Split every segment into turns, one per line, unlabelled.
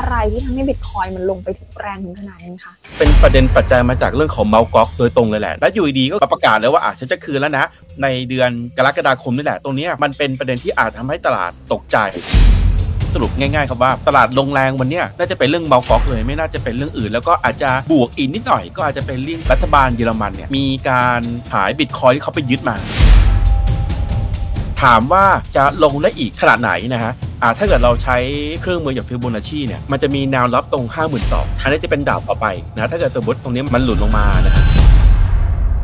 อะไรที่ทำให้บิตคอยมันลงไปถึงแรงถึงขนาดนี้คะ เป็นประเด็นปัจจัยมาจากเรื่องของเมาส์ก๊อกโดยตรงเลยแหละ และอยู่ดีก็ประกาศแล้วว่าอ่ะฉันจะคืนแล้วนะในเดือนกรกฎาคมนี่แหละ ตรงนี้มันเป็นประเด็นที่อาจทำให้ตลาดตกใจ สรุปง่ายๆครับว่า ตลาดลงแรงวันนี้น่าจะเป็นเรื่องเมาก๊อกเลยไม่น่าจะเป็นเรื่องอื่น แล้วก็อาจจะบวกอินนิดหน่อย ก็อาจจะเป็นเรื่องรัฐบาลเยอรมันเนี่ยมีการขายบิตคอยที่เขาไปยึดมาถามว่าจะลงได้อีกขนาดไหนนะฮะอ่าถ้าเกิดเราใช้เครื่องมืออย่างฟิบูนาชชีเนี่ย มันจะมีแนวรับตรง 5 2 0 0 0อันนี้จะเป็นดาวต่อไปนะถ้าเกิดสมมติตรงนี้มันหลุดลงมานะ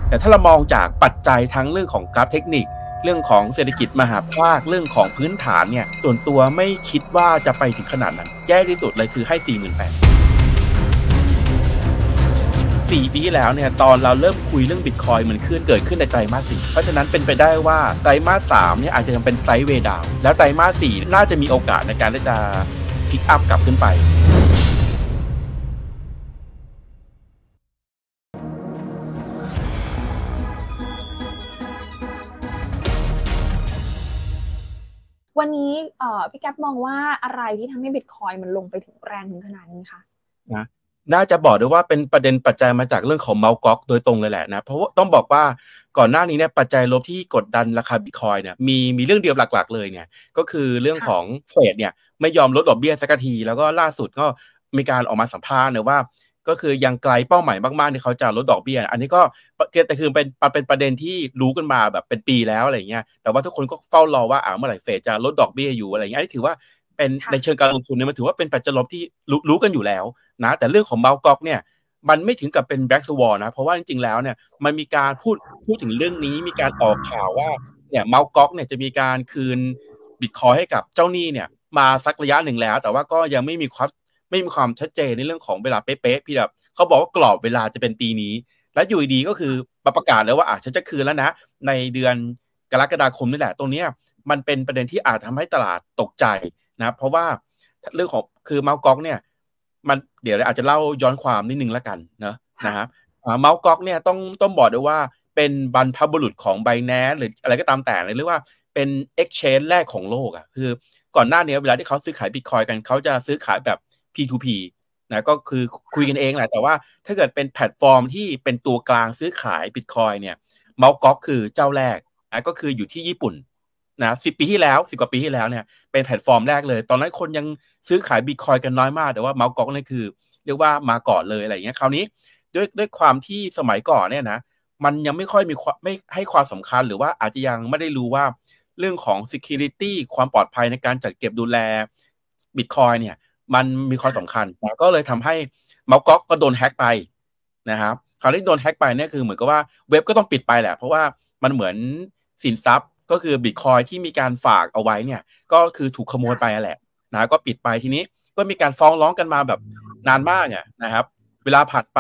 แต่ถ้าเรามองจากปัจจัยทั้งเรื่องของกราฟเทคนิค เรื่องของเศรษฐกิจมหาภาค เรื่องของพื้นฐานเนี่ย ส่วนตัวไม่คิดว่าจะไปถึงขนาดนั้น แย่ที่สุดเลยคือให้4 8 0 0 0 4 ปีที่แล้วเนี่ย ตอนเราเริ่มคุยเรื่องบิตคอยมันขึ้นเกิดขึ้นในไตรมาสสี่เพราะฉะนั้นเป็นไปได้ว่าไตรมาสสามเนี่ย อาจจะยังเป็นไซด์เวดาวแล้วไตรมาสสี่น่าจะมีโอกาสในการที่จะพลิกอัพกลับขึ้นไป วันนี้พี่แก๊ปมองว่าอะไรที่ทำให้บิตคอยมันลงไปถึงแรงถึงขนาดนี้คะนะน่าจะบอกได้ว่าเป็นประเด็นปัจจัยมาจากเรื่องของเมากอก โดยตรงเลยแหละนะเพราะว่าต้องบอกว่าก่อนหน้านี้เนี่ยปัจจัยลบที่กดดันราคาบิตคอยเนี่ยมีมีเรื่องเดียวหลักๆเลยเนี่ยก็คือเรื่องของเฟดเนี่ยไม่ยอมลดดอกเบี้ยสักที แล้วก็ล่าสุดก็มีการออกมาสัมภาษณ์นะว่า ก็คือยังไกลเป้าหมายมากๆที่เขาจะลดดอกเบี้ยอันนี้ก็แต่คือเป็นเป็นประเด็นที่รู้กันมาแบบเป็นปีแล้วอะไรเงี้ยแต่ว่าทุกคนก็เฝ้ารอว่าอ่าเมื่อไหร่เฟดจะลดดอกเบี้ยอยู่อะไรเงี้ยนี่ถือว่าเป็นในเชิงการลงทุนเนี่ยมันถือว่าเป็นปัจจัยลบที่รู้รู้กันอยู่แล้วนะแต่เรื่องของเบลกอกเนี่ยมันไม่ถึงกับเป็นแบ็กสวอนะ เพราะว่าจริงๆแล้วเนี่ยมันมีการพูดพูดถึงเรื่องนี้มีการออกข่าวว่าเนี่ยเมลกอกเนี่ยจะมีการคืน บิตคอยให้กับเจ้าหนี้เนี่ยมาสักระยะหนึ่งแล้วแต่ว่าก็ยังไม่มีความไม่มีความชัดเจนในเรื่องของเวลาเป๊ะๆพี่แบบเขาบอกว่ากรอบเวลาจะเป็นปีนี้ และอยู่ดีก็คือประกาศแล้วว่าอ่ะฉันจะคืนแล้วนะในเดือนกรกฎาคมนี่แหละตรงนี้มันเป็นประเด็นที่อาจทำให้ตลาดตกใจนะเพราะว่าเรื่องของคือเมลกอกเนี่ยมันเดี๋ยวอาจจะเล่าย้อนความนิดนึงแล้วกันนะนะครับเมาส์ก๊อกเนี่ยต้องต้องบอกด้วยว่าเป็นบรรพบุรุษของไบแนสหรืออะไรก็ตามแต่เลยเรียกว่าเป็นเอ็กชแนนแรกของโลกอะ่ะคือก่อนหน้านี้เวลาที่เขาซื้อขายบิตคอยกันเขาจะซื้อขายแบบ P2P นะก็คือคุยกันเองแหละแต่ว่าถ้าเกิดเป็นแพลตฟอร์มที่เป็นตัวกลางซื้อขายบิตคอยเนี่ยเมาส์ก๊อกคือเจ้าแรกอ่ะก็คืออยู่ที่ญี่ปุ่นนะสิปีที่แล้วสิกว่าปีที่แล้วเนี่ยเป็นแพลตฟอร์มแรกเลย ตอนนั้นคนยังซื้อขายบิตคอยกันน้อยมาก แต่ว่าเมาส์ก็อกนี่คือเรียกว่ามาก่อนเลยอะไรเงี้ยคราวนี้ด้วยด้วยความที่สมัยก่อนเนี่ยนะมันยังไม่ค่อยมีไม่ให้ความสำคัญหรือว่าอาจจะยังไม่ได้รู้ว่าเรื่องของ security ความปลอดภัยในการจัดเก็บดูแลบิตคอยเนี่ย มันมีความสำคัญ ก็เลยทำให้เมาส์กอกก็โดนแฮ็กไปนะครับคราวนี้โดนแฮ็กไปเนี่ยคือเหมือนกับว่าเว็บก็ต้องปิดไปแหละเพราะว่ามันเหมือนสินทรัพย์ก็คือบิตคอยที่มีการฝากเอาไว้เนี่ย ก็คือถูกขโมยไปแหละนะก็ปิดไปทีนี้ก็มีการฟ้องร้องกันมาแบบนานมากอ่ะนะครับเวลาผ่านไป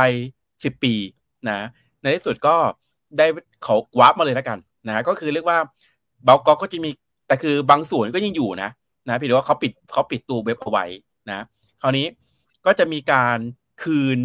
10 ปีนะในที่สุดก็ได้เขากวาบมาเลยแล้วกันนะก็คือเรียกว่าบล็อกก็จะมีแต่คือบางส่วนก็ยังอยู่นะนะพี่ดูว่าเขาปิดเขาปิดตัวเว็บเอาไว้นะคราวนี้ก็จะมีการคืน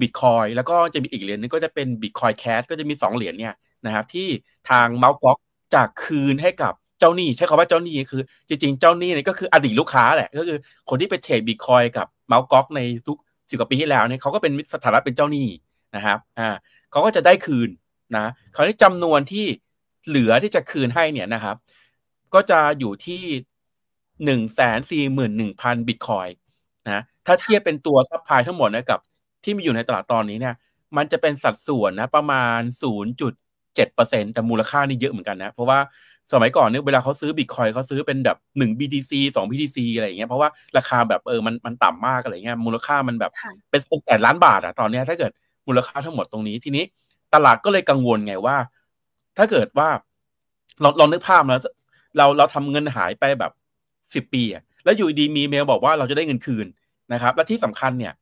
บิตคอยแล้วก็จะมีอีกเหรียญนึงก็จะเป็นบิตคอยแคสก็จะมี 2 เหรียญเนี่ยนะครับที่ทางเมาส์ก็อกจากคืนให้กับเจ้าหนี้ ใช้คำว่าเจ้าหนี้คือ จริงๆ เจ้าหนี้เนี่ยก็คืออดีตลูกค้าแหละ ก็คือคนที่ไปเทรดบิตคอยกับเมาส์ก๊อกในทุกสิบกว่าปีที่แล้วเนี่ยเขาก็เป็นสถานะเป็นเจ้าหนี้นะครับอ่าเขาก็จะได้คืนนะคราวนี้จำนวนที่เหลือที่จะคืนให้เนี่ยนะครับ ก็จะอยู่ที่หนึ่งแสนสี่หมื่นหนึ่งพันบิตคอยนะถ้าเทียบเป็นตัวซัพพลายทั้งหมดนะกับที่มีอยู่ในตลาดตอนนี้เนี่ยมันจะเป็นสัดส่วนนะประมาณศูนย์จุดเจ็ดเปอร์เซ็นแต่มูลค่านี่เยอะเหมือนกันนะ เพราะว่าสมัยก่อนเนี่ยเวลาเขาซื้อบิตคอยเขาซื้อเป็นแบบหนึ่ง BTC สอง BTC อะไรอย่างเงี้ยเพราะว่าราคาแบบเออมันมันต่ำมากอะไรเงี้ยมูลค่ามันแบบเป็นแสนล้านบาทอะตอนเนี้ย ถ้าเกิดมูลค่าทั้งหมดตรงนี้ทีนี้ ตลาดก็เลยกังวลไงว่า ถ้าเกิดว่าเราเรานึกภาพนะเราเราทำเงินหายไปแบบสิบปีอะแล้วอยู่ดีมี เมลบอกว่าเราจะได้เงินคืนนะครับและที่สำคัญเนี่ย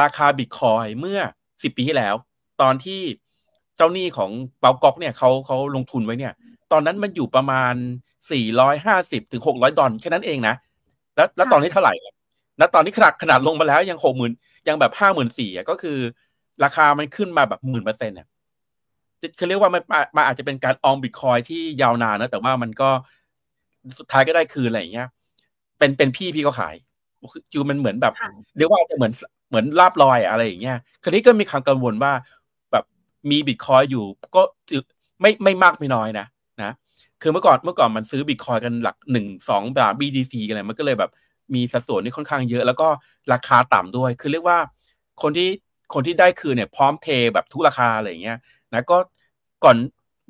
ราคาบิตคอยเมื่อสิบปีที่แล้ว ตอนที่เจ้าหนี้ของเปาก๊อกเนี่ยเขาเขาลงทุนไว้เนี่ย ตอนนั้นมันอยู่ประมาณ 450ถึง600 ดอลแค่นั้นเองนะแล้ว แล้วตอนนี้เท่าไหร่แล้วตอนนี้ขนาดขนาดลงมาแล้วยังหกหมื่นยังแบบห้าหมื่นสี่ก็คือราคามันขึ้นมาแบบหมื่นเปอร์เซ็นต์เนี่ยคือเรียกว่ามันมาอาจจะเป็นการออมบิตคอยที่ยาวนานนะ แต่ว่ามันก็สุดท้ายก็ได้คืนอะไรอย่างเงี้ยเป็นเป็นพี่พี่ก็ขาย คือมันเหมือนแบบเรียกว่าจะเหมือนเหมือนลาบลอยอะไรอย่างเงี้ยคราวนี้ก็มีความกังวลว่ามีบิตคอยอยู่ก็ไม่ไม่มากไม่น้อยนะนะ คือเมื่อก่อนเมื่อก่อนมันซื้อบิตคอยกันหลักหนึ่งสองบาท BTC กันเลยมันก็เลยแบบมีสัดส่วนที่ค่อนข้างเยอะ แล้วก็ราคาต่ำด้วย คือเรียกว่าคนที่คนที่ได้คืนเนี่ยพร้อมเทแบบทุกราคาอะไรอย่างเงี้ยนะก็ก่อน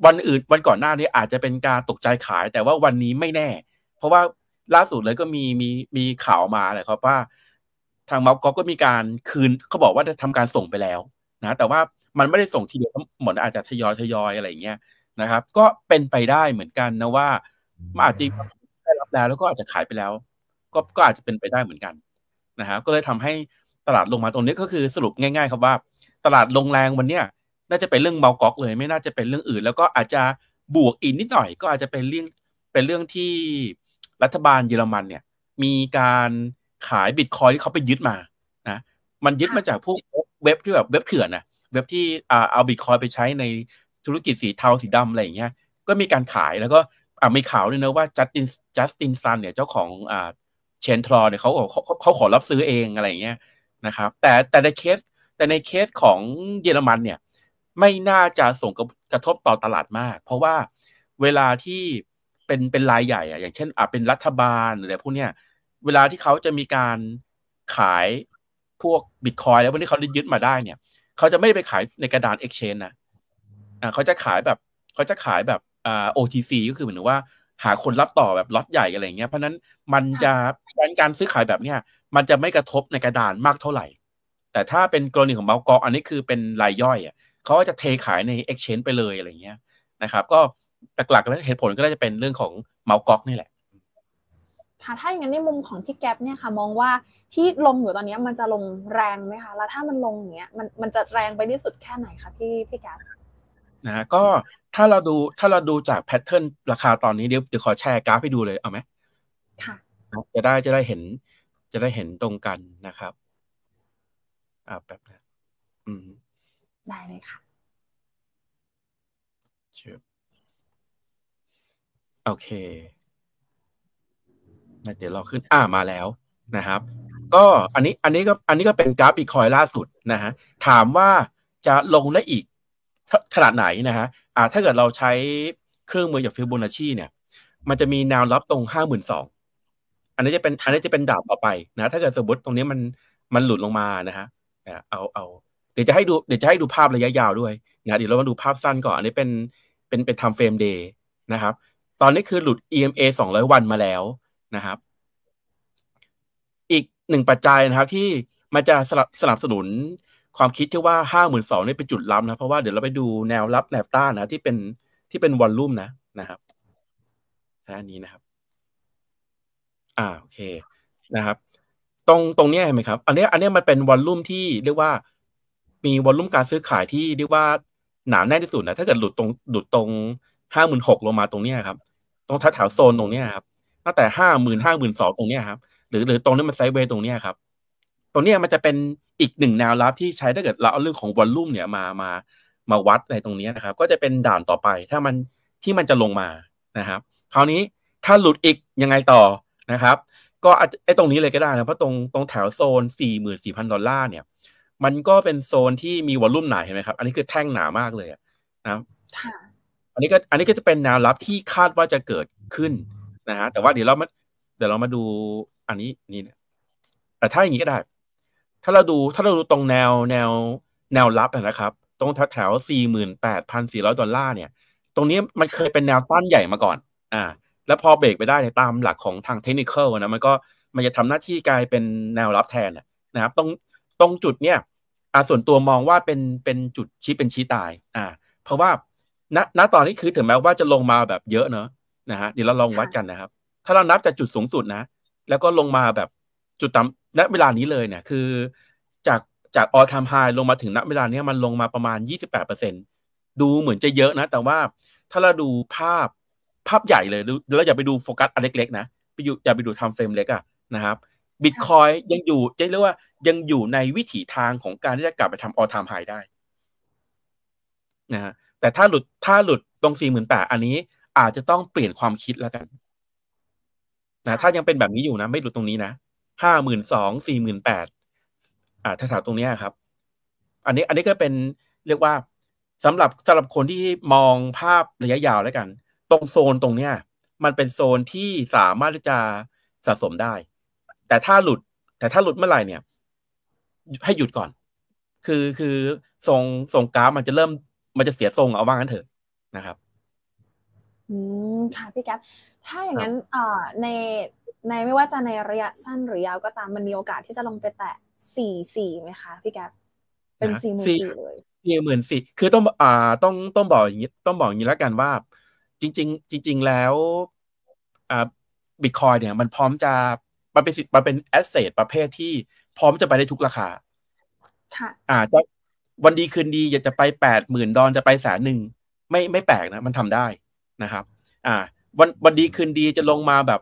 วันอื่นวันก่อนหน้านี้อาจจะเป็นการตกใจขาย แต่ว่าวันนี้ไม่แน่ เพราะว่าล่าสุดเลยก็มีมีมีข่าวมาเลยครับว่า ทางม็อบก็มีการคืนเขาบอกว่าจะทำการส่งไปแล้วนะ แต่ว่ามันไม่ได้ส่งทีเดียวเหมือนอาจจะทยอยทยอยอะไรเงี้ยนะครับ ก็เป็นไปได้เหมือนกันนะว่ามันอาจจะได้รับแล้วแล้วก็อาจจะขายไปแล้วก็ก็อาจจะเป็นไปได้เหมือนกันนะครับก็เลยทำให้ตลาดลงมาตรงนี้ก็คือสรุปง่าย ๆ ครับว่าตลาดลงแรงวันเนี้ยน่าจะเป็นเรื่องเมากอกเลยไม่น่าจะเป็นเรื่องอื่น แล้วก็อาจจะบวกอีกนิดหน่อย ก็อาจจะเป็นเรื่องเป็นเรื่องที่รัฐบาลเยอรมันเนี่ย มีการขายบิตคอยที่เขาไปยึดมานะมันยึดมาจากพวกเว็บที่แบบเว็บเถื่อนนะเว็บที่เอาบิตคอยไปใช้ในธุรกิจสีเทาสีดำอะไรอย่างเงี้ย ก็มีการขายแล้วก็มีข่าวด้วยนะว่าจัสตินจัสตินซันเนี่ยเจ้าของเชนทรอเนี่ยเขาเขาเขาขอรับซื้อเองอะไรอย่างเงี้ยนะครับแต่แต่ในเคส แต่ในเคสของเยอรมันเนี่ยไม่น่าจะส่งกระทบต่อตลาดมาก เพราะว่าเวลาที่เป็นเป็นรายใหญ่อะอย่างเช่นอ่ะเป็นรัฐบาลอะไรพวกเนี้ยเวลาที่เขาจะมีการขายพวกบิตคอยแล้ววันนี้เขาได้ยึดมาได้เนี่ยเขาจะไม่ได้ไปขายในกระดาน Exchange นะอ่าเขาจะขายแบบเขาจะขายแบบอ่า OTC ก็คือเหมือนว่า หาคนรับต่อแบบล็อตใหญ่อะไรเงี้ย เพราะนั้นมันจะการซื้อขายแบบเนี้ยมันจะไม่กระทบในกระดานมากเท่าไหร่ แต่ถ้าเป็นกรณีของเบลกออันนี้คือเป็นรายย่อยอ่ะเขาจะเทขายใน Exchange ไปเลยอะไรเงี้ยนะครับ ก็หลักๆแล้วเหตุผลก็ได้จะเป็นเรื่องของเมากอกนี่แหละค่ะถ้าอย่างนั้นในมุมของพี่แก๊ปเนี่ยค่ะ มองว่าที่ลงอยู่ตอนนี้มันจะลงแรงไหมคะ แล้วถ้ามันลงอย่างเงี้ย มันมันจะแรงไปที่สุดแค่ไหนคะพี่พี่แก๊ปนะก็ถ้าเราดู ถ้าเราดูจากแพทเทิร์นราคาตอนนี้เดี๋ยวเดี๋ยวขอแชร์กราฟให้ดูเลย เอาไหมค่ะจะได้จะได้เห็น จะได้เห็นตรงกันนะครับอ่าแบบนั้อืม ได้เลยค่ะโอเคเดี๋ยวเราขึ้นอ่ามาแล้วนะครับ ก็อันนี้อันนี้ก็อันนี้ก็เป็นกราฟบิตคอยล่าสุดนะฮะถามว่าจะลงได้อีกขนาดไหนนะฮะอ่าถ้าเกิดเราใช้เครื่องมือจากฟิบูนาชีเนี่ยมันจะมีแนวรับตรงห้าหมื่นสองอันนี้จะเป็นอันนี้จะเป็นดาบต่อไปนะถ้าเกิดสมมติตรงนี้มันมันหลุดลงมานะฮะเอาเอาเดี๋ยวจะให้ดูเดี๋ยวจะให้ดูภาพระยะยาวด้วยนะเดี๋ยวเรามาดูภาพสั้นก่อน อันนี้เป็นเป็นเป็นทำเฟรมเดย์นะครับ ตอนนี้คือหลุด EMA 200วันมาแล้วนะครับ อีกหนึ่งปัจจัยนะครับ ที่มันจะสลับสนับสนุนความคิดที่ว่าห้าหมื่นสองนี่เป็นจุดรัำนะเพราะว่าเดี๋ยวเราไปดูแนวรับแนวต้านนะที่เป็นที่เป็นวอลลุ่มนะนะครับอันนี้นะครับ อ่าโอเคนะครับ ตรงตรงนี้เห็นไหมครับ อันนี้อันนี้มันเป็นวอลลุ่มที่เรียกว่ามีวอลลุ่มการซื้อขายที่เรียกว่าหนาแน่นที่สุดนะถ้าเกิดหลุดตรงหลุดตรงห้าหมื่นหกลงมาตรงเนี้ครับตรงแถวโซนตรงนี้ครับตั้งแต่ห้าหมื่นห้าหมื่นสองตรงเนี้ยครับหรือหรือตรงนี้มันไซด์เวย์ตรงเนี้ยครับ ตรงเนี้ยมันจะเป็นอีกหนึ่งแนวรับที่ใช้ถ้าเกิดเราเอาเรื่องของวอลลุ่มเนี่ยมามามาวัดในตรงนี้นะครับ ก็จะเป็นด่านต่อไป ถ้ามันที่มันจะลงมานะครับ คราวนี้ถ้าหลุดอีกยังไงต่อนะครับ ก็ไอ้ตรงนี้เลยก็ได้นะ เพราะตรงตรงแถวโซน44,000ดอลลาร์เนี่ยมันก็เป็นโซนที่มีวอลลุ่มหนาเห็นไหมครับอันนี้คือแท่งหนามากเลยนะอันนี้ก็อันนี้ก็จะเป็นแนวรับที่คาดว่าจะเกิดขึ้นนะฮะแต่ว่าเดี๋ยวเรามาเดี๋ยวเรามาดูอันนี้นี่เนี่ยแต่ถ้าอย่างนี้ก็ได้ ถ้าเราดูถ้าเราดูตรงแนวแนวแนวรับนะครับ ตรงแถวแถวสี่หมื่นแปดพันสี่ร้อยดอลลาร์เนี่ย ตรงนี้มันเคยเป็นแนวต้านใหญ่มาก่อน อ่าแล้วพอเบรกไปได้ในตามหลักของทางเทคนิคนะมันก็มันจะทำหน้าที่กลายเป็นแนวรับแทนนะครับตรงตรงจุดเนี่ยอ่าส่วนตัวมองว่าเป็นเป็นจุดชี้เป็นชี้ตาย อ่า เพราะว่าณณตอนนี้คือถึงแม้ว่าจะลงมาแบบเยอะเนาะนะฮะเดี๋ยวเราลองวัดกันนะครับ ถ้าเรานับจากจุดสูงสุดนะ แล้วก็ลงมาแบบจุดต่ำณเวลานี้เลยเนี่ยคือจากจากออทามไฮลงมาถึงณเวลานี้มันลงมาประมาณ 28%ดูเหมือนจะเยอะนะ แต่ว่าถ้าเราดูภาพภาพใหญ่เลยดูแล้วอย่าไปดูโฟกัสอันเล็กๆนะไปอยู่อย่าไปดูทำเฟรมเล็กอะนะครับบิตคอยยังอยู่ จะเรียกว่ายังอยู่ในวิถีทางของการที่จะกลับไปทำออทามไฮได้นะฮะแต่ถ้าหลุดถ้าหลุดตรงสี่หมื่นแปดอันนี้อาจจะต้องเปลี่ยนความคิดแล้วกันนะถ้ายังเป็นแบบนี้อยู่นะไม่หลุดตรงนี้นะห้าหมื่นสองสี่หมื่นแปดอ่าาถามตรงนี้ครับ อันนี้อันนี้ก็เป็นเรียกว่าสำหรับสำหรับคนที่มองภาพระยะยาวแล้วกัน ตรงโซนตรงเนี้ย มันเป็นโซนที่สามารถจะสะสมได้ แต่ถ้าหลุด แต่ถ้าหลุดเมื่อไหร่เนี่ย ให้หยุดก่อน คือคือทรงทรงกราฟมันจะเริ่มมันจะเสียทรงเอาว่างั้นเถอะนะครับอืมค่ะพี่แก๊ปถ้าอย่างนั้นเอ่อ ในในไม่ว่าจะในระยะสั้นหรือยาวก็ตามมันมีโอกาสที่จะลงไปแตะสี่สี่ไหมคะพี่แก๊ป
เป็นสี่หมื่นสี่
เลยสี่หมื่นสี่คือต้องอ่า ต้องต้องบอกอย่างนี้ต้องบอกอย่างนี้แล้วกันว่า จริงจริงจริงงแล้วอ่าบิตคอยเนี่ย มันพร้อมจะมันเป็นสิิทธ์มันเป็นแอสเซทประเภทที่พร้อมจะไปได้ทุกราคาค่ะอ่าจะวันดีคืนดีอยากจะไปแปดหมื่นดอลจะไปแสนหนึ่ง ไม่ไม่แปลกนะ มันทำได้นะครับ อ่า วันวันดี คืน ดีจะลงมา แบบ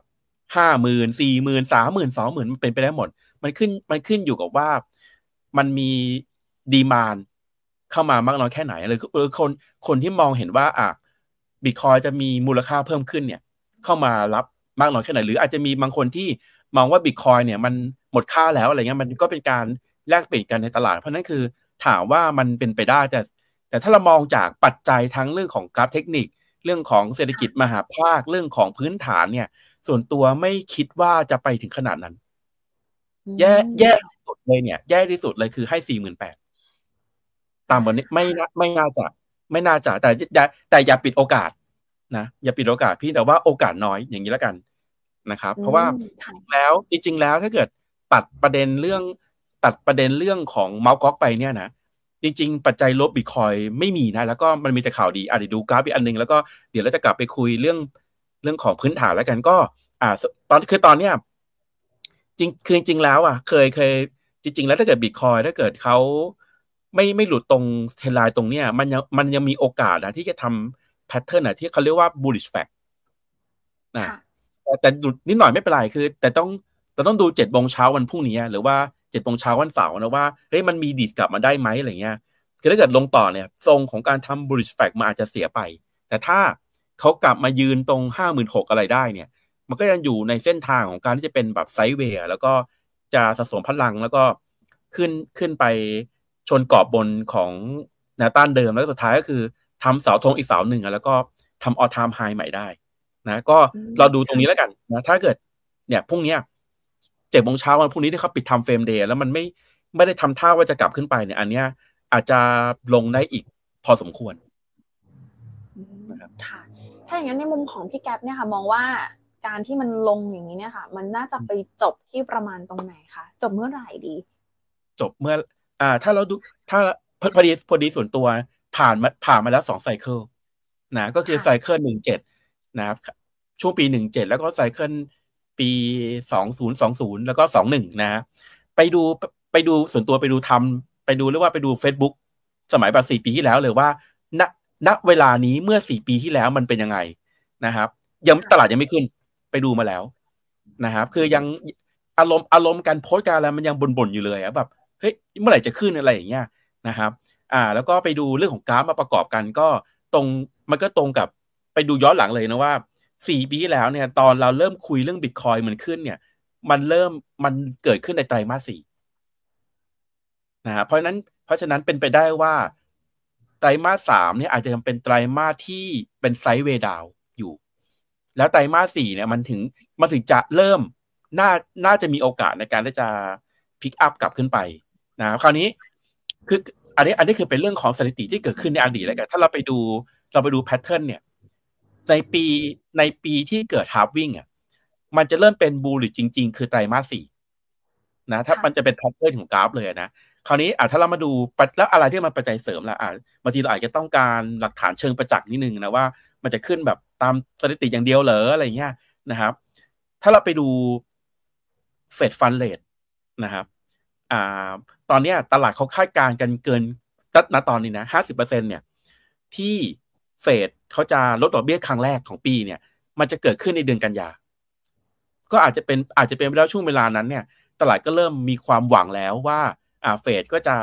ห้าหมื่นสี่หมื่นสามหมื่น สองหมื่นมันเป็นไปได้หมด มัน ขึ้น มัน ขึ้นอยู่กับว่า มัน มี ดีมานเข้ามา มาก น้อย แค่ไหนหรือคน คน ที่ มอง เห็น ว่า อ่ะ บิตคอยจะ มี มูลค่า เพิ่ม ขึ้น เนี่ย เข้ามา รับ มาก น้อย แค่ไหน หรือ อาจจะ มี บาง คน ที่ มอง ว่า บิตคอยเนี่ย มัน หมด ค่า แล้ว อะไร เงี้ย มัน ก็ เป็น การ แลกเปลี่ยน กัน ใน ตลาด เพราะนั้น คือ ถาม ว่า มัน เป็น ไป ได้ แต่ แต่ถ้าเรามองจากปัจจัยทั้งเรื่องของกราฟเทคนิคเรื่องของเศรษฐกิจมหาภาคเรื่องของพื้นฐานเนี่ย ส่วนตัวไม่คิดว่าจะไปถึงขนาดนั้น แย่ แย่ที่สุดเลยเนี่ยแย่ที่สุดเลยคือให้สี่หมื่นแปดต่ำกว่านี้ไม่ไม่น่าจะไม่น่าจะแต่แต่อย่าปิดโอกาสนะอย่าปิดโอกาส พี่แต่ว่าโอกาสน้อยอย่างนี้แล้วกันนะครับเพราะว่าแล้วจริงๆแล้วถ้าเกิดตัดประเด็นเรื่องตัดประเด็นเรื่องของเมาส์ก๊อกไปเนี่ยนะจริง ๆ ปัจจัยลบบิตคอยไม่มีนะ แล้วก็มันมีแต่ข่าวดีอาจจะดูกราฟอีกอันนึง แล้วก็เดี๋ยวเราจะกลับไปคุยเรื่องเรื่องของพื้นฐานแล้วกันก็ อ่า ตอนคือตอนเนี้ยจริงคือจริงแล้วอ่ะ เคยเคย จริง ๆ แล้วถ้าเกิดบิตคอยถ้าเกิดเขา ไม่ไม่หลุดตรงเทลา์ตรงเนี้ยมันยังมันยังมีโอกาสนะที่จะทำแพทเทิร์นอ่ะ ที่เขาเรียกว่าบูลลิชแฟกต์นะแต่แต่หลุดนิดหน่อยไม่เป็นไรคือ แต่ต้องแต่ต้องดูเจ็ดโมงเช้าวันพรุ่งนี้หรือว่าเจ็ดโมงเช้าวันเสาร์นะว่าเฮ้ยมันมีดีดกลับมาได้ไหมอะไรเงี้ย คือถ้าเกิดลงต่อเนี่ยทรงของการทำบริษัทมาอาจจะเสียไป แต่ถ้าเขากลับมายืนตรงห้าหมื่นหกอะไรได้เนี่ย มันก็ยังอยู่ในเส้นทางของการที่จะเป็นแบบไซด์เวย์แล้วก็จะสะสมพลังแล้วก็ขึ้นขึ้นไปชนกรอบบนของแนวต้านเดิมแล้วสุดท้ายก็คือ ทำเสาธงอีกเสาหนึ่ง แล้วก็ทำออทามไฮใหม่ได้นะก็เราดูตรงนี้แล้วกันนะถ้าเกิดเนี่ยพรุ่งนี้เจ็ดโมงเช้าวันพรุ่งนี้ที่เขาปิดทำเฟรมเดย์แล้วมันไม่ไม่ได้ทำท่าว่าจะกลับขึ้นไปเนี่ยอันเนี้ย อาจจะลงได้อีกพอสมควรนะครับถ้าอย่างนั้นในมุมของพี่แก๊ปเนี่ยค่ะ มองว่าการที่มันลงอย่างนี้เนี่ยค่ะ มันน่าจะไปจบที่ประมาณตรงไหนคะจบเมื่อไหร่ดี จบเมื่อ อ่า ถ้าเราดูถ้าพอดีพอดีส่วนตัว ผ่านมาผ่านมาแล้วสองไซเคิลนะก็คือไซเคิลหนึ่งเจ็ดนะครับ ช่วงปีหนึ่งเจ็ดแล้วก็ไซเคิลปี 2020 แล้วก็21นะ ไปดู ไปดูส่วนตัวไปดูทำไปดูเรียกว่า ไปดู Facebook สมัยแบบ4ปีที่แล้วเลยว่า ณ ณ เวลานี้เมื่อ 4 ปีที่แล้วมันเป็นยังไง นะครับ ยังตลาดยังไม่ขึ้นไปดูมาแล้ว นะครับ คือยัง อารมณ์ อารมณ์การโพสต์การอะไร มันยังบ่นๆอยู่เลยอะแบบ เฮ้ย เมื่อไหร่จะขึ้นอะไรอย่างเงี้ย นะครับ อ่า แล้วก็ไปดูเรื่องของกราฟมาประกอบกันก็ตรง มันก็ตรงกับ ไปดูย้อนหลังเลยนะว่าสี่ปีแล้วเนี่ย ตอนเราเริ่มคุยเรื่องบิตคอยมันขึ้น เนี่ย มันเริ่มมันเกิดขึ้นในไตรมาสสี่นะฮะเพราะนั้น เพราะฉะนั้นเป็นไปได้ว่าไตรมาสสามเนี่ยอาจจะยังเป็นไตรมาสที่เป็นไซด์เวดาวอยู่ แล้วไตรมาสสี่เนี่ยมันถึงมันถึงจะเริ่มน่าน่าจะมีโอกาสในการที่จะพิกอัพกลับขึ้นไปนะครับคราวนี้คืออันนี้อันนี้คือเป็นเรื่องของสถิติที่เกิดขึ้นในอดีตแล้วกันถ้าเราไปดูเราไปดูแพทเทิร์นเนี่ยในปีในปีที่เกิดทาร์วิ่งอ่ะมันจะเริ่มเป็นบูลิตจริง ๆ คือไตรมาสสี่นะถ้ามันจะเป็น็อทเปอร์ของกราฟ เลยนะ คราวนี้อ่ะถ้าเรามาดู แล้วอะไรที่มันปัจจัยเสริมละอ่ะบางทีเราอาจจะต้องการหลักฐานเชิงประจักษ์นิดนึงนะว่ามันจะขึ้นแบบตามสถิติอย่างเดียวเหรออะไรเงี้ยนะครับ ถ้าเราไปดูเฟดฟันเลทนะครับอ่าตอนนี้ตลาดเขาคาดการณ์กันเกินตัดนะตอนนี้นะห้าสิบเปอร์เซ็นเนี่ยที่เฟดเขาจะลดดอกเบี้ยครั้งแรกของปีเนี่ย มันจะเกิดขึ้นในเดือนกันยาก็อาจจะเป็นอาจจะเป็นไปแล้วช่วงเวลานั้น เนี่ยตลาดก็เริ่มมีความหวังแล้วว่าอ่าเฟดก็จะ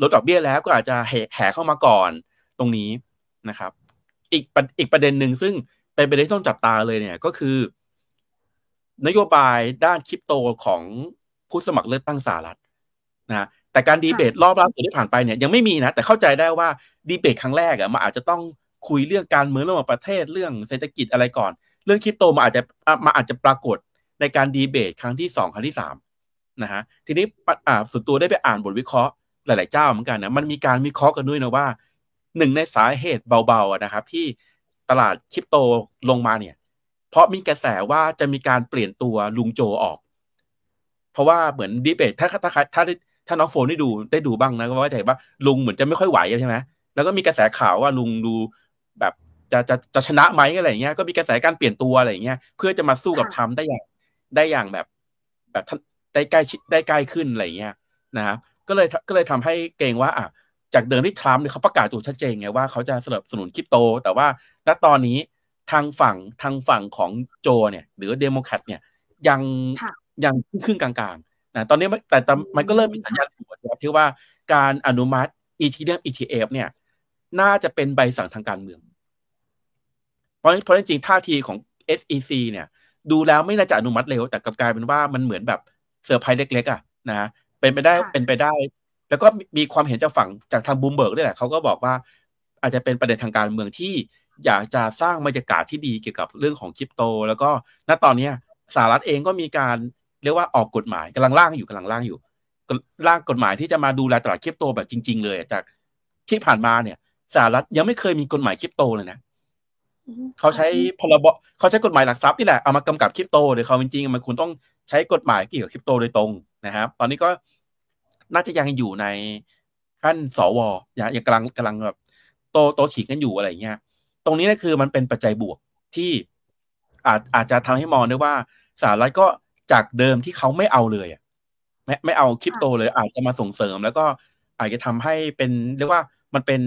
ลดดอกเบี้ยแล้วก็อาจจะแห่เข้ามาก่อนตรงนี้นะครับ อีกอีกประเด็นหนึ่งซึ่งเป็นประเด็นต้องจับตาเลยเนี่ยก็คือ นโยบายด้านคริปโตของผู้สมัครเลือกตั้งสหรัฐนะแต่การดีเบตรอบล่าสุดที่ผ่านไปเนี่ยยังไม่มีนะ แต่เข้าใจได้ว่าดีเบตครั้งแรกอะ่ะมันอาจจะต้องคุยเรื่องการเมืองระหว่างประเทศเรื่องเศรษฐกิจอะไรก่อนเรื่องคริปโตมาอาจจะมาอาจจะปรากฏในการดีเบตครั้งที่สองครั้งที่สามนะฮะทีนี้อ่าส่วนตัวได้ไปอ่านบทวิเคราะห์หลาย ๆ เจ้าเหมือนกันนะมันมีการวิเคราะห์กันด้วยนะว่าหนึ่งในสาเหตุเบาๆนะครับที่ตลาดคริปโตลงมาเนี่ยเพราะมีกระแสว่าจะมีการเปลี่ยนตัวลุงโจออก เพราะว่าเหมือนดีเบตถ้าถ้าถ้าถ้าน้องโฟนได้ดูได้ดูบ้างนะก็ว่าจะเห็นว่าลุงเหมือนจะไม่ค่อยไหวใช่ไหมแล้วก็มีกระแสข่าวว่าลุงดูจะจะจะชนะไหมอะไรเงี้ยก็มีกระแสการเปลี่ยนตัวอะไรเงี้ยเพื่อจะมาสู้กับทำม์ได้อย่างได้อย่างแบบแบบได้ใกล้ได้ใกล้ขึ้นอะไรเงี้ยนะครับก็เลยก็เลยทำให้เกรงว่าอ่ะจากเดิมที่ทรัมป์เขาประกาศตัวชัดเจนไงว่าเขาจะสนับสนุนคริปโต แต่ว่าณตอนนี้ทางฝั่งทางฝั่งของโจเนี่ยหรือเดโมแครตเนี่ยยังยังครึ่งกลางๆนะตอนนี้แต่มันก็เริ่มมีสัญญาณบวกที่ว่าการอนุมัติ e t h ETF เนี่ยน่าจะเป็นใบสั่งทางการเมืองเพราะเพราะจริงท่าทีของ SEC เนี่ย ดูแล้วไม่น่าจะอนุมัติเร็ว แต่กลับกลายเป็นว่ามันเหมือนแบบเซอร์ไพรส์เล็กๆอ่ะนะ เป็นไปได้เป็นไปได้ แล้วก็มีความเห็นจากฝั่งจากทางบูมเบิร์กด้วยแหละเขาก็บอกว่าอาจจะเป็นประเด็นทางการเมืองที่ อยากจะสร้างบรรยากาศที่ดีเกี่ยวกับเรื่องของคริปโต แล้วก็ณตอนนี้สหรัฐเองก็มีการเรียกว่าออกกฎหมายกำลังร่างอยู่กำลังร่างอยู่ร่างกฎหมายที่จะมาดูแลตลาดคริปโตแบบจริง ๆ เลยจากที่ผ่านมาเนี่ยสหรัฐยังไม่เคยมีกฎหมายคริปโตเลยนะเขาใช้พรบเขาใช้กฎหมายหลักทรัพย์นี่แหละเอามากำกับคริปโตโดยเขาจริงๆมันคุณต้องใช้กฎหมายเกี่ยวกับคริปโตโดยตรงนะครับ ตอนนี้ก็น่าจะยังอยู่ในขั้นสวอย่างกำลังกำลังแบบ โตโตถีกันอยู่อะไรเงี้ยตรงนี้นะคือมันเป็นปัจจัยบวกที่อาจอาจจะทำให้มองได้ว่าสหรัฐก็จากเดิมที่เขาไม่เอาเลยไม่ไม่เอาคริปโตเลยอาจจะมาส่งเสริม แล้วก็อาจจะทำให้เป็น เรียกว่ามันเป็น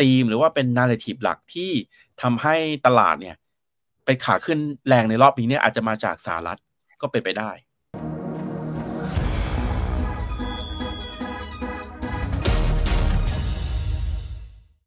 ธีมหรือว่าเป็นนาร์เรทีฟหลักที่ทำให้ตลาดเนี่ย ไปขาขึ้นแรงในรอบนี้เนี่ยอาจจะมาจากสหรัฐก็เป็นไปได้